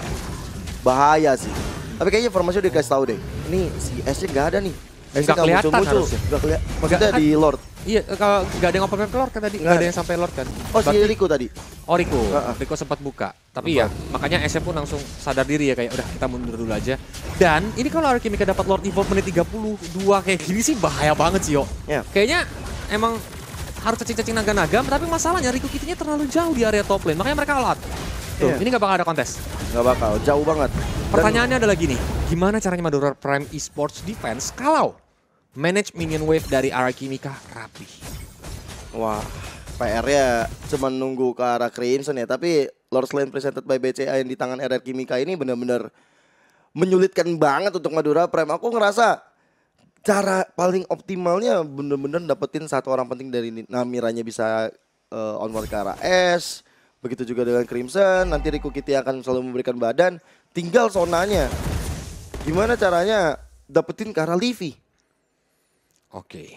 bahaya sih. Tapi kayaknya informasi udah dikasih tahu deh. Ini si S-nya nggak ada nih. s kelihatan nggak muncul-muncul. kelihatan. Maksudnya di Lord. Iya, kalau nggak ada yang open ke kan tadi, nggak ada yang sampai Lord kan. Oh, si Riko tadi. Oh, Riko. Uh, uh. Rico sempat buka. Tapi Lupa. ya, makanya SM pun langsung sadar diri ya kayak udah kita mundur dulu aja. Dan ini kalau Arkimika dapat Lord Evolve menit 32 kayak gini sih bahaya banget sih, yo. Yeah. Kayaknya emang harus cacing-cacing naga-naga, tapi masalahnya Riko kitinya terlalu jauh di area top lane. Makanya mereka alat. Tuh, yeah. ini nggak bakal ada kontes. Nggak bakal, jauh banget. Pertanyaannya Dan... adalah gini, gimana caranya Madura Prime Esports Defense kalau manage minion wave dari Arakimika rapi. Wah, PR-nya cuma nunggu ke arah Crimson ya, tapi Lord Slain presented by BCA yang di tangan RR Kimika ini benar-benar menyulitkan banget untuk Madura Prime. Aku ngerasa cara paling optimalnya benar-benar dapetin satu orang penting dari Namiranya bisa uh, onward ke arah S. Begitu juga dengan Crimson, nanti Riku Kitty akan selalu memberikan badan. Tinggal sonanya. Gimana caranya dapetin ke arah Livy? Oke.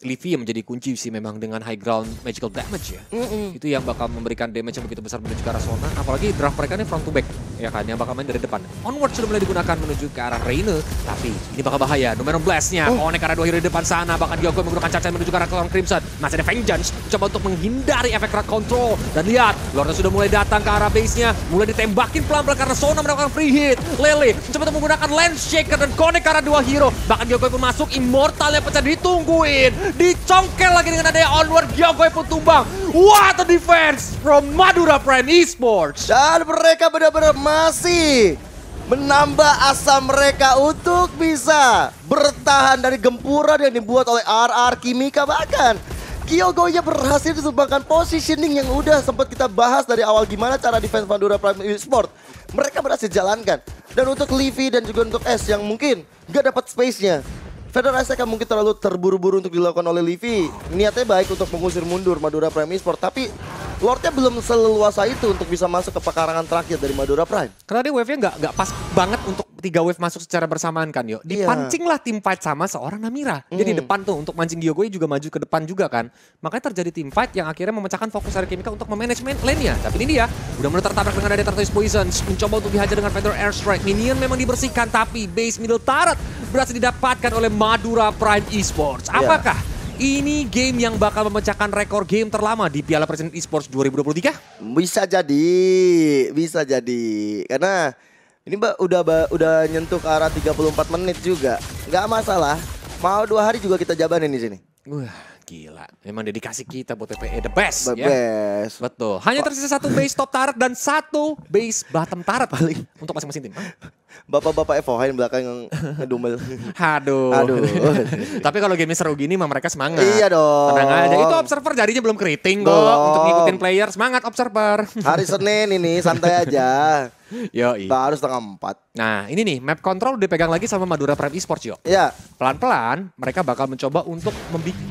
Okay. yang menjadi kunci sih memang dengan high ground magical damage ya. Mm -mm. Itu yang bakal memberikan damage yang begitu besar menuju ke arah zona. Apalagi draft mereka ini front to back ya kan, yang bakal main dari depan. Onward sudah mulai digunakan menuju ke arah Reine, tapi ini bakal bahaya. Nomor Blast-nya, oh. konek arah dua hero di depan sana, bahkan Diogo menggunakan cacat menuju ke arah Clown Crimson. Masih ada Vengeance, coba untuk menghindari efek crowd control. Dan lihat, Lord sudah mulai datang ke arah base-nya, mulai ditembakin pelan-pelan karena Sona mendapatkan free hit. Lele coba untuk menggunakan Lens Shaker dan konek arah dua hero. Bahkan Diogo pun masuk, Immortal yang pecah ditungguin. Dicongkel lagi dengan adanya Onward, Diogo pun tumbang. What a defense from Madura Prime Esports. Dan mereka benar-benar masih menambah asa mereka untuk bisa bertahan dari gempuran yang dibuat oleh RR Kimika bahkan Kyogoya berhasil disumbangkan positioning yang udah sempat kita bahas dari awal gimana cara defense Pandora Prime Sport. Mereka berhasil jalankan. Dan untuk Livy dan juga untuk S yang mungkin gak dapat space-nya. Federasi akan mungkin terlalu terburu-buru untuk dilakukan oleh Livy. Niatnya baik untuk mengusir mundur Madura Prime Sport, tapi Lordnya belum seleluasa itu untuk bisa masuk ke pekarangan terakhir dari Madura Prime. Karena dia wave-nya nggak gak pas banget untuk tiga wave masuk secara bersamaan kan yo. Iya. Dipancinglah lah tim fight sama seorang Namira. Mm. depan tuh untuk mancing Giyogoi juga maju ke depan juga kan. Makanya terjadi tim fight yang akhirnya memecahkan fokus dari Kimika untuk memanajemen lane-nya. Tapi ini dia udah mulai tertabrak dengan ada Tortoise Poison. Mencoba untuk dihajar dengan Feather Airstrike. Minion memang dibersihkan tapi base middle turret berhasil didapatkan oleh Madura Prime Esports. Iya. Apakah yeah ini game yang bakal memecahkan rekor game terlama di Piala Presiden Esports 2023? Bisa jadi, bisa jadi. Karena ini mbak udah udah nyentuh ke arah 34 menit juga. Nggak masalah. Mau dua hari juga kita jabanin di sini. Wah, gila. Memang dedikasi kita buat TPE the best. The ya? best. Betul. Hanya tersisa satu base top turret dan satu base bottom turret paling untuk masing-masing tim. Bapak-bapak FOH yang belakang yang ngedumel. Haduh. *laughs* Haduh. *laughs* Tapi kalau game seru gini mah mereka semangat. Iya dong. Tenang aja. Itu observer jarinya belum keriting kok untuk ngikutin player. Semangat observer. *laughs* Hari Senin ini santai aja. Yo, baru setengah empat. Nah, ini nih map control dipegang lagi sama Madura Prime Esports yo. Iya. Pelan-pelan mereka bakal mencoba untuk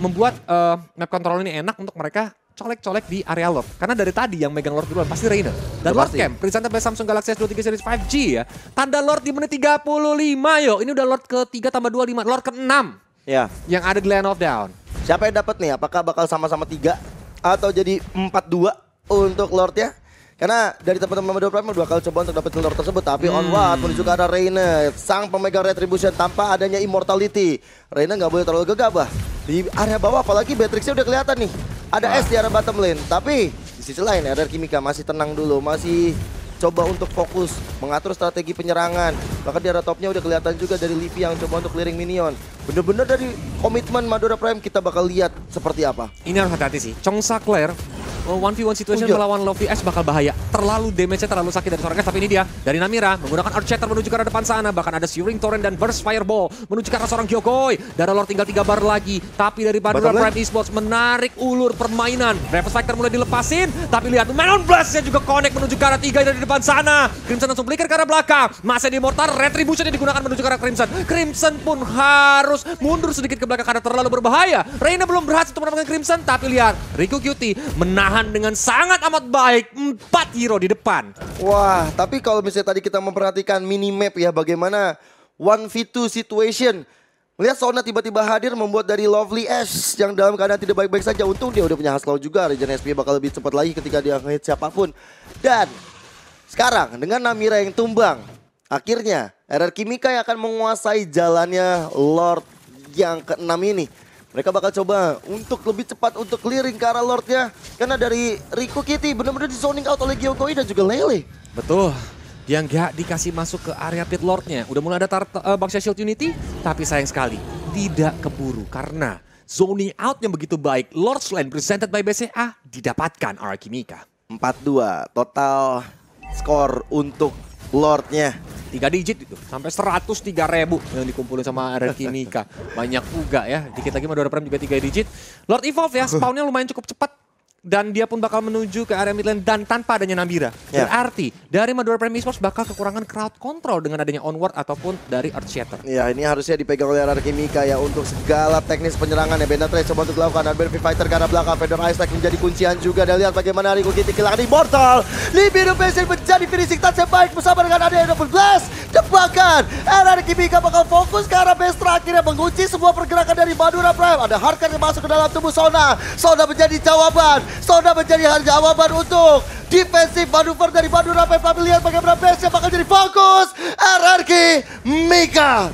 membuat uh, map control ini enak untuk mereka colek-colek di area Lord. Karena dari tadi yang megang Lord duluan pasti Reina. Dan Lord cam Camp, by Samsung Galaxy S23 Series 5G ya. Tanda Lord di menit 35 yo. Ini udah Lord ke 3 tambah 25, Lord ke 6. Ya. Yang ada di Land of Down. Siapa yang dapat nih? Apakah bakal sama-sama 3 atau jadi 4-2 untuk Lord ya? Karena dari teman-teman Medo Prime dua kali coba untuk dapat telur tersebut tapi hmm. onward menuju ke arah Reina sang pemegang retribution tanpa adanya immortality. Reina nggak boleh terlalu gegabah di area bawah apalagi Beatrixnya udah kelihatan nih. Ada ah. S di area bottom lane tapi di sisi lain ada Kimika masih tenang dulu masih coba untuk fokus mengatur strategi penyerangan. Bahkan di arah topnya udah kelihatan juga dari Livi yang coba untuk clearing minion. Bener-bener dari komitmen Madura Prime kita bakal lihat seperti apa. Ini harus hati-hati sih. Chong Claire 1v1 situation melawan Lofi S bakal bahaya. Terlalu damage-nya terlalu sakit dari seorang Ash, tapi ini dia. Dari Namira, menggunakan Earth Shatter menuju ke arah depan sana. Bahkan ada Searing Torrent dan Burst Fireball menuju ke arah seorang Gyokoi. Darah Lord tinggal 3 bar lagi. Tapi dari Madura eh? Prime Esports menarik ulur permainan. Reverse Factor mulai dilepasin, tapi lihat Man on Blast-nya juga connect menuju ke arah 3 dari depan depan sana. Crimson langsung flicker ke arah belakang. Masih di mortar, retribution yang digunakan menuju ke arah Crimson. Crimson pun harus mundur sedikit ke belakang karena terlalu berbahaya. Reina belum berhasil untuk menemukan Crimson, tapi lihat Riku Cutie menahan dengan sangat amat baik empat hero di depan. Wah, tapi kalau misalnya tadi kita memperhatikan minimap ya bagaimana 1v2 situation. Melihat Sona tiba-tiba hadir membuat dari Lovely Ash yang dalam keadaan tidak baik-baik saja. Untung dia udah punya haslaw juga. Regen SP bakal lebih cepat lagi ketika dia ngehit siapapun. Dan sekarang dengan Namira yang tumbang, akhirnya RR Kimika yang akan menguasai jalannya Lord yang keenam ini. Mereka bakal coba untuk lebih cepat untuk clearing ke arah Lordnya. Karena dari Riku Kitty benar-benar di zoning out oleh geokoi dan juga Lele. Betul. Dia nggak dikasih masuk ke area pit Lordnya. Udah mulai ada uh, Bangsa Shield Unity. Tapi sayang sekali tidak keburu. Karena zoning out yang begitu baik Lord's Land presented by BCA didapatkan Arakimika. 4-2 total skor untuk Lordnya. Tiga digit itu, sampai seratus tiga ribu yang dikumpulin sama Reki Mika. Banyak juga ya, dikit lagi Madura Prime juga tiga digit. Lord Evolve ya, *laughs* spawnnya lumayan cukup cepat dan dia pun bakal menuju ke area mid lane dan tanpa adanya Nabira. Yeah. Berarti dari Madura Prime Esports bakal kekurangan crowd control dengan adanya onward ataupun dari Earth Shatter. Ya yeah, ini harusnya dipegang oleh Rarki Kimika ya untuk segala teknis penyerangan ya. Benda Trace coba untuk dilakukan dan Benefit Fighter karena belakang Fedor Tag menjadi kuncian juga. Dan lihat bagaimana Riku Kitty kehilangan Immortal. Libido Basin menjadi finishing touch yang baik bersama dengan Double 12. Jebakan Rarki Kimika bakal fokus ke arah base terakhir yang mengunci semua pergerakan dari Madura Prime. Ada hardcore yang masuk ke dalam tubuh Sona. Sona menjadi jawaban. Soda menjadi hal jawaban untuk defensif manuver dari Bandung Rampai Pavilion. Bagaimana base bakal jadi fokus RRQ Mika.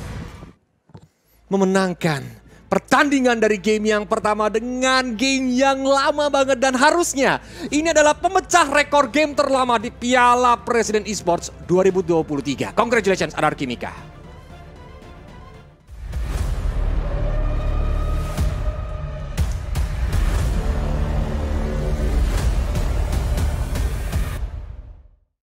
Memenangkan pertandingan dari game yang pertama dengan game yang lama banget dan harusnya ini adalah pemecah rekor game terlama di Piala Presiden Esports 2023. Congratulations RRQ Mika.